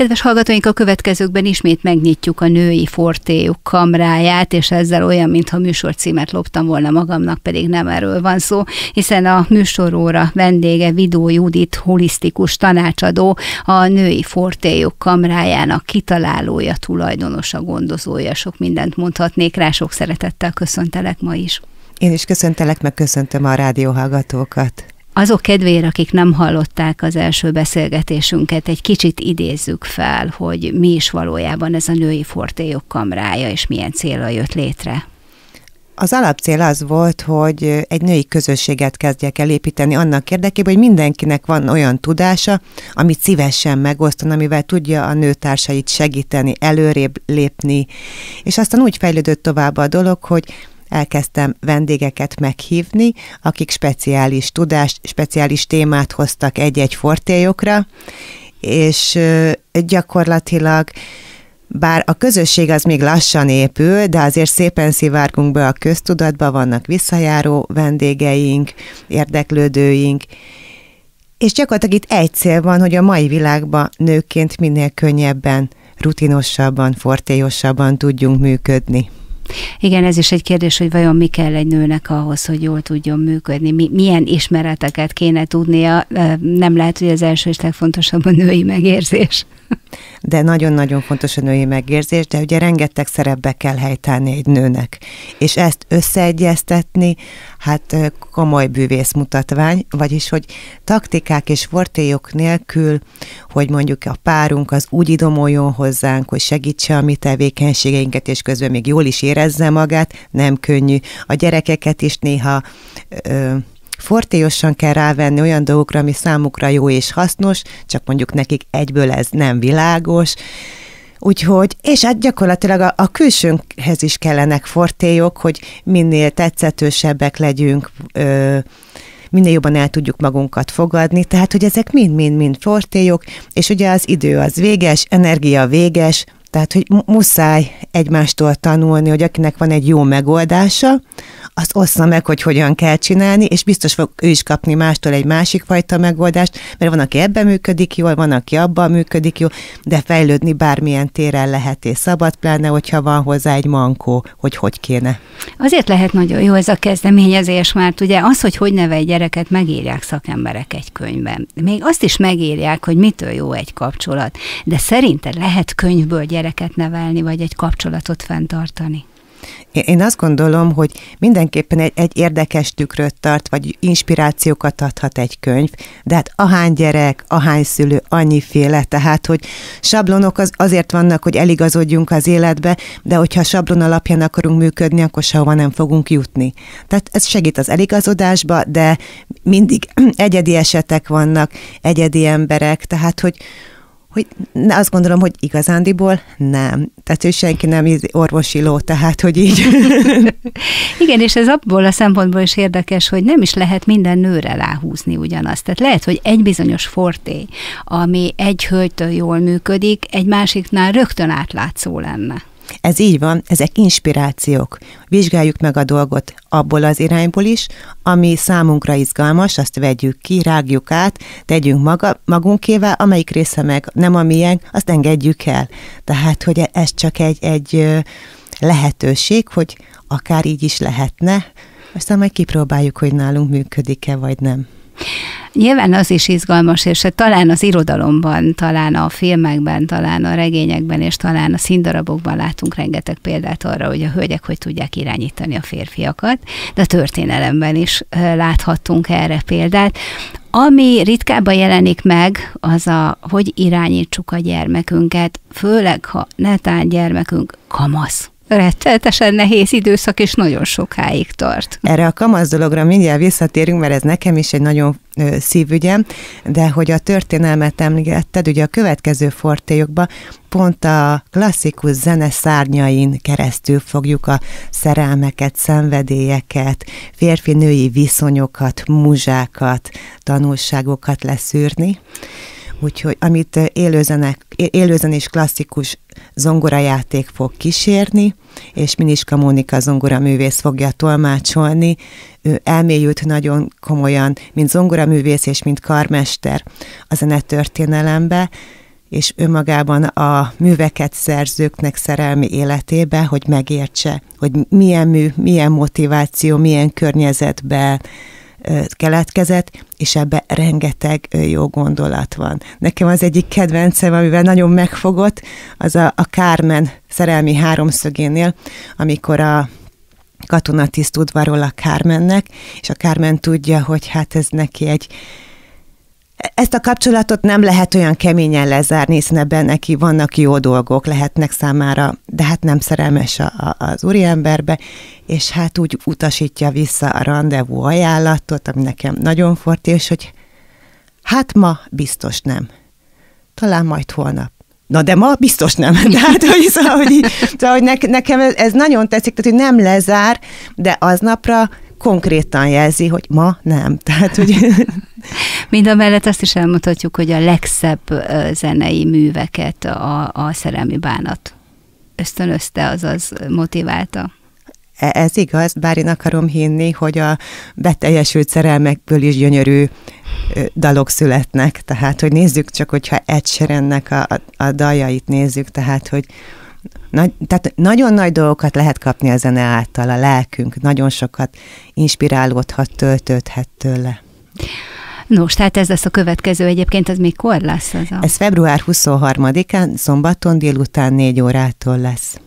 Kedves hallgatóink, a következőkben ismét megnyitjuk a női fortéjuk kamráját, és ezzel olyan, mintha műsor címet loptam volna magamnak, pedig nem erről van szó, hiszen a műsoróra vendége Vidó Judit, holisztikus tanácsadó, a női fortéjuk kamrájának kitalálója, tulajdonosa, gondozója, sok mindent mondhatnék rá, sok szeretettel köszöntelek ma is. Én is köszöntelek, meg köszöntöm a rádióhallgatókat azok kedvére, akik nem hallották az első beszélgetésünket, egy kicsit idézzük fel, hogy mi is valójában ez a női fortélyok kamrája, és milyen célra jött létre. Az alapcél az volt, hogy egy női közösséget kezdjek el építeni annak érdekében, hogy mindenkinek van olyan tudása, amit szívesen megosztan, amivel tudja a nőtársait segíteni, előrébb lépni. És aztán úgy fejlődött tovább a dolog, hogy elkezdtem vendégeket meghívni, akik speciális tudást, speciális témát hoztak egy-egy fortélyokra, és gyakorlatilag bár a közösség az még lassan épül, de azért szépen szivárgunk be a köztudatba, vannak visszajáró vendégeink, érdeklődőink, és gyakorlatilag itt egy cél van, hogy a mai világban nőként minél könnyebben, rutinosabban, fortélyosabban tudjunk működni. Igen, ez is egy kérdés, hogy vajon mi kell egy nőnek ahhoz, hogy jól tudjon működni, mi, milyen ismereteket kéne tudnia, nem lehet, hogy az első és legfontosabb a női megérzés. De nagyon-nagyon fontos a női megérzés, de ugye rengeteg szerepbe kell helytállni egy nőnek. És ezt összeegyeztetni, hát komoly mutatvány, vagyis, hogy taktikák és fortélyok nélkül hogy mondjuk a párunk az úgy idomoljon hozzánk, hogy segítse a mi tevékenységeinket, és közben még jól is érezze magát, nem könnyű. A gyerekeket is néha ö, fortélyosan kell rávenni olyan dolgokra, ami számukra jó és hasznos, csak mondjuk nekik egyből ez nem világos, Úgyhogy, és hát gyakorlatilag a, a külsőnkhez is kellenek fortélyok, hogy minél tetszetősebbek legyünk, ö, minél jobban el tudjuk magunkat fogadni, tehát hogy ezek mind-mind-mind fortélyok, és ugye az idő az véges, energia véges, tehát, hogy muszáj egymástól tanulni, hogy akinek van egy jó megoldása, azt ossza meg, hogy hogyan kell csinálni, és biztos fog ő is kapni mástól egy másik fajta megoldást, mert van, aki ebben működik jól, van, aki abban működik jól, de fejlődni bármilyen téren lehet, és szabad, pláne, hogyha van hozzá egy mankó, hogy hogy kéne. Azért lehet nagyon jó ez a kezdeményezés, mert ugye az, hogy hogy nevel gyereket, megírják szakemberek egy könyvben. Még azt is megírják, hogy mitől jó egy kapcsolat. De szerinted lehet könyvből gyerek gyereket nevelni, vagy egy kapcsolatot fenntartani? Én azt gondolom, hogy mindenképpen egy, egy érdekes tükröt tart, vagy inspirációkat adhat egy könyv, de hát ahány gyerek, ahány szülő, annyiféle, tehát, hogy sablonok az, azért vannak, hogy eligazodjunk az életbe, de hogyha sablon alapján akarunk működni, akkor sehova nem fogunk jutni. Tehát ez segít az eligazodásba, de mindig egyedi esetek vannak, egyedi emberek, tehát, hogy hogy azt gondolom, hogy igazándiból nem. Tehát ő senki nem orvosi ló, tehát hogy így. Igen, és ez abból a szempontból is érdekes, hogy nem is lehet minden nőre ráhúzni ugyanazt. Tehát lehet, hogy egy bizonyos forté, ami egy hölgytől jól működik, egy másiknál rögtön átlátszó lenne. Ez így van, ezek inspirációk. Vizsgáljuk meg a dolgot abból az irányból is, ami számunkra izgalmas, azt vegyük ki, rágjuk át, tegyünk maga, magunkével, amelyik része meg nem a miénk, azt engedjük el. Tehát, hogy ez csak egy, egy lehetőség, hogy akár így is lehetne, aztán majd kipróbáljuk, hogy nálunk működik-e, vagy nem. Nyilván az is izgalmas, és talán az irodalomban, talán a filmekben, talán a regényekben, és talán a színdarabokban látunk rengeteg példát arra, hogy a hölgyek hogy tudják irányítani a férfiakat, de a történelemben is láthattunk erre példát. Ami ritkábban jelenik meg, az a, hogy irányítsuk a gyermekünket, főleg ha netán gyermekünk kamasz rettenetesen nehéz időszak, és nagyon sokáig tart. Erre a kamasz dologra mindjárt visszatérünk, mert ez nekem is egy nagyon szívügyem, de hogy a történelmet említetted, ugye a következő fortélyokban pont a klasszikus zene szárnyain keresztül fogjuk a szerelmeket, szenvedélyeket, férfi-női viszonyokat, muzsákat, tanulságokat leszűrni úgyhogy amit eh, élőzenek, élőzen és klasszikus zongorajáték fog kísérni, és Miniska Mónika zongoraművész fogja tolmácsolni. Ő elmélyült nagyon komolyan, mint zongoraművész és mint karmester a zenetörténelembe, és önmagában a műveket szerzőknek szerelmi életébe, hogy megértse, hogy milyen mű, milyen motiváció, milyen környezetben keletkezett, és ebbe rengeteg jó gondolat van. Nekem az egyik kedvencem, amivel nagyon megfogott, az a, a Carmen szerelmi háromszögénél, amikor a katonatiszt udvarol a Kármennek, és a Kármen tudja, hogy hát ez neki egy ezt a kapcsolatot nem lehet olyan keményen lezárni, hiszen ebben neki vannak jó dolgok, lehetnek számára, de hát nem szerelmes a, a, az úriemberbe, és hát úgy utasítja vissza a rendezvú ajánlatot, ami nekem nagyon fort, és hogy hát ma biztos nem. Talán majd holnap. Na de ma biztos nem. De hát, hogy, szóval, hogy, szóval, hogy ne, nekem ez, ez nagyon tetszik, tehát hogy nem lezár, de aznapra konkrétan jelzi, hogy ma nem. Tehát, hogy... Mind a mellett azt is elmutatjuk, hogy a legszebb zenei műveket a, a szerelmi bánat ösztönözte, azaz motiválta. E, ez igaz, bár én akarom hinni, hogy a beteljesült szerelmekből is gyönyörű dalok születnek, tehát hogy nézzük csak, hogyha Ed a, a, a daljait nézzük, tehát hogy nagy, tehát nagyon nagy dolgokat lehet kapni a zene által, a lelkünk nagyon sokat inspirálódhat, töltődhet tőle. Nos, tehát ez lesz a következő egyébként, az még lesz? Az a... Ez február 23-án, szombaton délután 4 órától lesz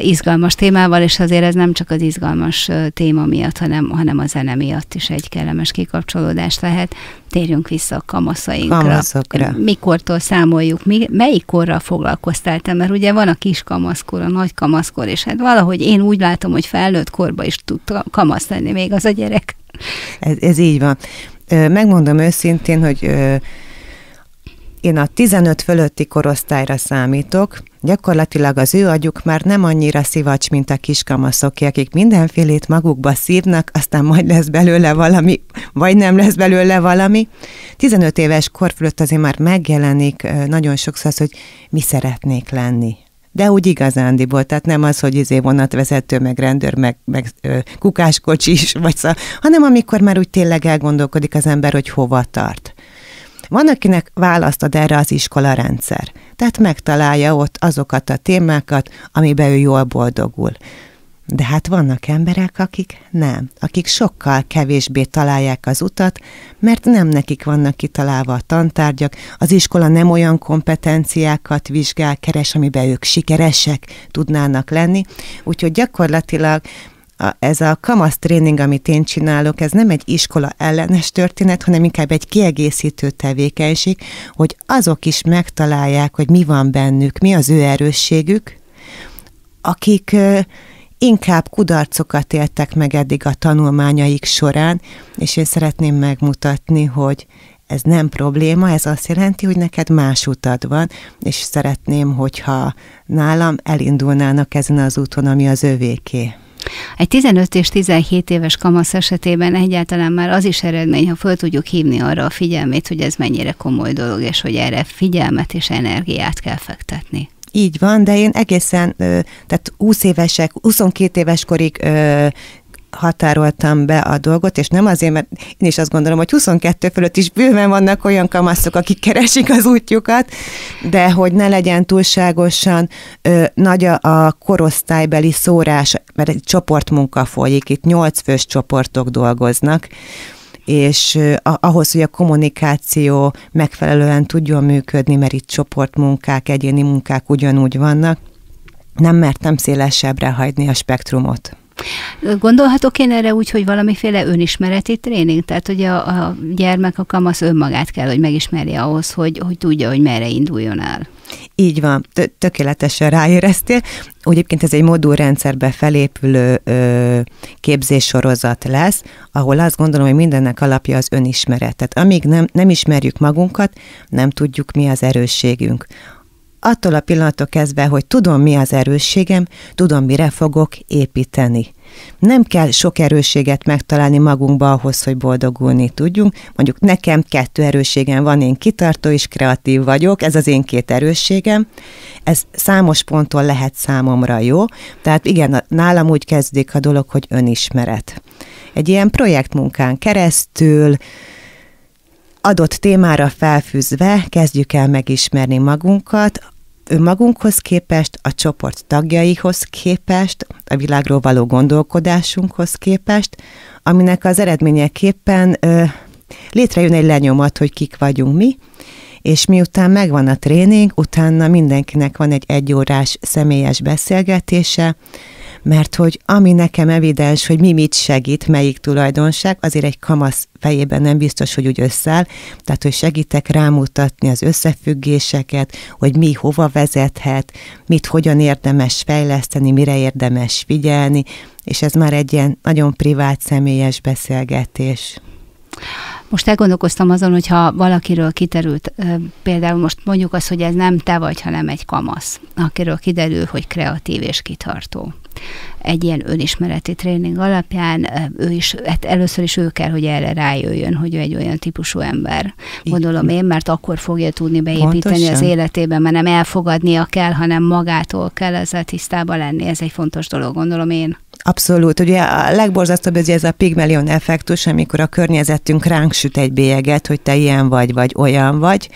izgalmas témával, és azért ez nem csak az izgalmas téma miatt, hanem, hanem a zene miatt is egy kellemes kikapcsolódás lehet. Térjünk vissza a kamaszainkra. Kamaszokra. Mikortól számoljuk? Mi, melyik korra foglalkoztál te? Mert ugye van a kis kamaszkor, a nagy kamaszkor, és hát valahogy én úgy látom, hogy felnőtt korba is tud kamasz lenni még az a gyerek. Ez, ez így van. Megmondom őszintén, hogy én a 15 fölötti korosztályra számítok, Gyakorlatilag az ő agyuk már nem annyira szivacs, mint a kiskamaszok, akik mindenfélét magukba szívnak, aztán majd lesz belőle valami, vagy nem lesz belőle valami. 15 éves kor fölött azért már megjelenik nagyon sokszor az, hogy mi szeretnék lenni. De úgy igazándiból, tehát nem az, hogy izé vonatvezető, meg rendőr, meg, meg ö, is, vagy szó, hanem amikor már úgy tényleg elgondolkodik az ember, hogy hova tart. Van, akinek választad erre az iskola rendszer, tehát megtalálja ott azokat a témákat, amiben ő jól boldogul. De hát vannak emberek, akik nem, akik sokkal kevésbé találják az utat, mert nem nekik vannak kitalálva a tantárgyak, az iskola nem olyan kompetenciákat vizsgál, keres, amiben ők sikeresek tudnának lenni, úgyhogy gyakorlatilag a, ez a kamasz tréning, amit én csinálok, ez nem egy iskola ellenes történet, hanem inkább egy kiegészítő tevékenység, hogy azok is megtalálják, hogy mi van bennük, mi az ő erősségük, akik inkább kudarcokat éltek meg eddig a tanulmányaik során, és én szeretném megmutatni, hogy ez nem probléma, ez azt jelenti, hogy neked más utad van, és szeretném, hogyha nálam elindulnának ezen az úton, ami az övéké. Egy 15 és 17 éves kamasz esetében egyáltalán már az is eredmény, ha föl tudjuk hívni arra a figyelmét, hogy ez mennyire komoly dolog, és hogy erre figyelmet és energiát kell fektetni. Így van, de én egészen, tehát 20 évesek, 22 éves korig határoltam be a dolgot, és nem azért, mert én is azt gondolom, hogy 22 fölött is bőven vannak olyan kamaszok, akik keresik az útjukat, de hogy ne legyen túlságosan ö, nagy a, a korosztálybeli szórás mert egy csoportmunka folyik, itt nyolc fős csoportok dolgoznak, és ahhoz, hogy a kommunikáció megfelelően tudjon működni, mert itt csoportmunkák, egyéni munkák ugyanúgy vannak, nem mertem szélesebbre hagyni a spektrumot. Gondolhatok én erre úgy, hogy valamiféle önismereti tréning, tehát hogy a, a gyermek, a kamasz önmagát kell, hogy megismerje ahhoz, hogy, hogy tudja, hogy merre induljon el. Így van, tökéletesen ráéreztél. Úgy egyébként ez egy modulrendszerbe felépülő ö, képzéssorozat lesz, ahol azt gondolom, hogy mindennek alapja az önismeret. Tehát amíg nem, nem ismerjük magunkat, nem tudjuk, mi az erősségünk attól a pillanattól kezdve, hogy tudom, mi az erősségem, tudom, mire fogok építeni. Nem kell sok erősséget megtalálni magunkba ahhoz, hogy boldogulni tudjunk. Mondjuk nekem kettő erősségem van, én kitartó és kreatív vagyok, ez az én két erősségem. Ez számos ponton lehet számomra jó. Tehát igen, nálam úgy kezdik a dolog, hogy önismeret. Egy ilyen projektmunkán keresztül, adott témára felfűzve kezdjük el megismerni magunkat, önmagunkhoz képest, a csoport tagjaihoz képest, a világról való gondolkodásunkhoz képest, aminek az eredményeképpen ö, létrejön egy lenyomat, hogy kik vagyunk mi, és miután megvan a tréning, utána mindenkinek van egy egyórás személyes beszélgetése, mert hogy ami nekem evidens, hogy mi mit segít, melyik tulajdonság, azért egy kamasz fejében nem biztos, hogy úgy összeáll, tehát hogy segítek rámutatni az összefüggéseket, hogy mi hova vezethet, mit hogyan érdemes fejleszteni, mire érdemes figyelni, és ez már egy ilyen nagyon privát, személyes beszélgetés. Most elgondolkoztam azon, hogyha valakiről kiterült, például most mondjuk az, hogy ez nem te vagy, hanem egy kamasz, akiről kiderül, hogy kreatív és kitartó egy ilyen önismereti tréning alapján ő is, hát először is ő kell, hogy erre rájöjjön, hogy ő egy olyan típusú ember. Gondolom én, mert akkor fogja tudni beépíteni Pontosan. az életébe, mert nem elfogadnia kell, hanem magától kell ezzel tisztában lenni. Ez egy fontos dolog, gondolom én. Abszolút. Ugye a legborzasztóbb ez, ez a pigmelion effektus, amikor a környezetünk ránk süt egy bélyeget, hogy te ilyen vagy, vagy olyan vagy,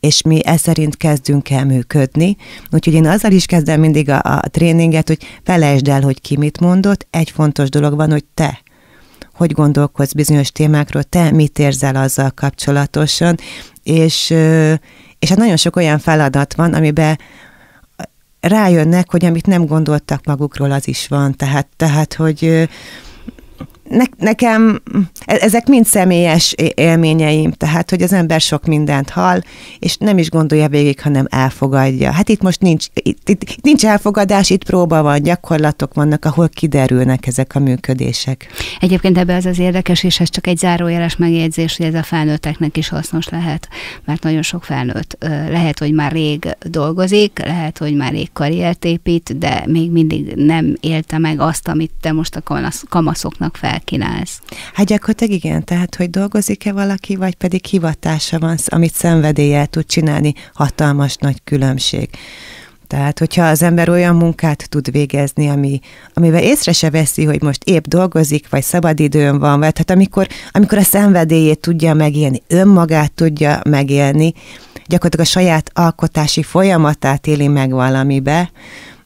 és mi ezt szerint kezdünk el működni. Úgyhogy én azzal is kezdem mindig a, a tréninget, hogy felejtsd el, hogy ki mit mondott. Egy fontos dolog van, hogy te hogy gondolkodsz bizonyos témákról, te mit érzel azzal kapcsolatosan, és, és hát nagyon sok olyan feladat van, amiben rájönnek, hogy amit nem gondoltak magukról, az is van. Tehát, tehát hogy ne, nekem e, ezek mind személyes élményeim, tehát, hogy az ember sok mindent hall, és nem is gondolja végig, hanem elfogadja. Hát itt most nincs, itt, itt, nincs elfogadás, itt próba van, gyakorlatok vannak, ahol kiderülnek ezek a működések. Egyébként ebbe az az érdekes, és ez csak egy zárójeles megjegyzés, hogy ez a felnőtteknek is hasznos lehet, mert nagyon sok felnőtt lehet, hogy már rég dolgozik, lehet, hogy már rég karriert épít, de még mindig nem élte meg azt, amit te most a kamaszoknak fel felkínálsz. Hát gyakorlatilag igen, tehát hogy dolgozik-e valaki, vagy pedig hivatása van, amit szenvedéllyel tud csinálni, hatalmas nagy különbség. Tehát, hogyha az ember olyan munkát tud végezni, ami, amivel észre se veszi, hogy most épp dolgozik, vagy szabadidőn van, vagy tehát amikor, amikor a szenvedélyét tudja megélni, önmagát tudja megélni, gyakorlatilag a saját alkotási folyamatát éli meg valamibe,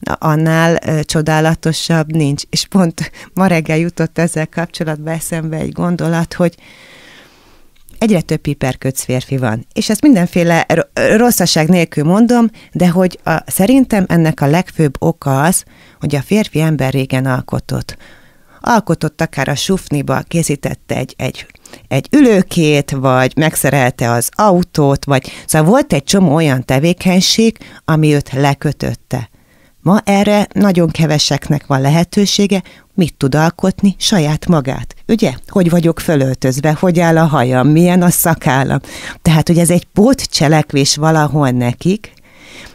annál csodálatosabb nincs. És pont ma reggel jutott ezzel kapcsolatban eszembe egy gondolat, hogy egyre több piperköc férfi van. És ezt mindenféle rosszaság nélkül mondom, de hogy a, szerintem ennek a legfőbb oka az, hogy a férfi ember régen alkotott. Alkotott akár a sufniba, készítette egy, egy, egy ülőkét, vagy megszerelte az autót, vagy szóval volt egy csomó olyan tevékenység, ami őt lekötötte. Ma erre nagyon keveseknek van lehetősége, mit tud alkotni saját magát. Ugye? Hogy vagyok fölöltözve, hogy áll a hajam, milyen a szakállam. Tehát, hogy ez egy pót cselekvés valahol nekik,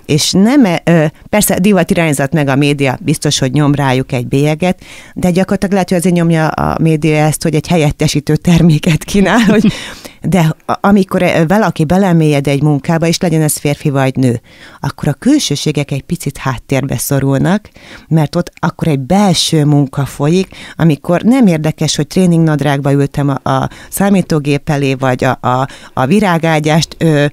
és nem, e, persze a divat irányzat meg a média biztos, hogy nyom rájuk egy bélyeget, de gyakorlatilag lehet, hogy azért nyomja a média ezt, hogy egy helyettesítő terméket kínál, hogy De amikor e, valaki belemélyed egy munkába, és legyen ez férfi vagy nő, akkor a külsőségek egy picit háttérbe szorulnak, mert ott akkor egy belső munka folyik, amikor nem érdekes, hogy tréningnadrágba ültem a, a számítógép elé, vagy a, a, a virágágyást ö,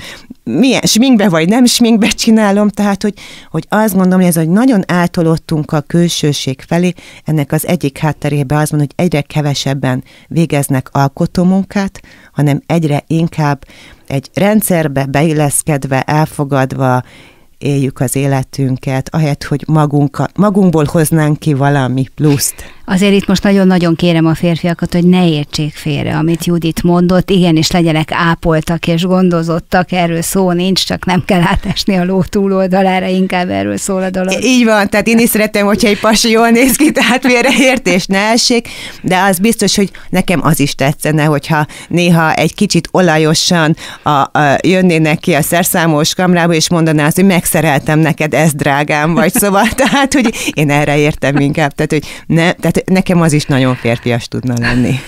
milyen sminkbe vagy nem sminkbe csinálom, tehát hogy, hogy azt gondolom, hogy ez, hogy nagyon átolottunk a külsőség felé, ennek az egyik hátterében az van, hogy egyre kevesebben végeznek alkotómunkát, hanem egyre inkább egy rendszerbe beilleszkedve, elfogadva éljük az életünket, ahelyett, hogy magunkat magunkból hoznánk ki valami pluszt. Azért itt most nagyon-nagyon kérem a férfiakat, hogy ne értsék félre, amit Judit mondott. Igenis, legyenek ápoltak és gondozottak, erről szó nincs, csak nem kell átesni a ló túloldalára, inkább erről szól a dolog. Így van, tehát én is szeretem, hogyha egy pasi jól néz ki, tehát félreértés ne essék, de az biztos, hogy nekem az is tetszene, hogyha néha egy kicsit olajosan a, a, jönnének ki a szerszámos kamrába, és mondaná azt, hogy megszereltem neked, ez drágám vagy, szóval, tehát, hogy én erre értem inkább, tehát, hogy ne, tehát tehát nekem az is nagyon férfias tudna lenni.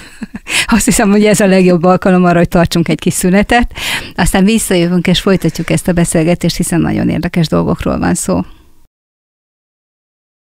Azt hiszem, hogy ez a legjobb alkalom arra, hogy tartsunk egy kis szünetet, aztán visszajövünk és folytatjuk ezt a beszélgetést, hiszen nagyon érdekes dolgokról van szó.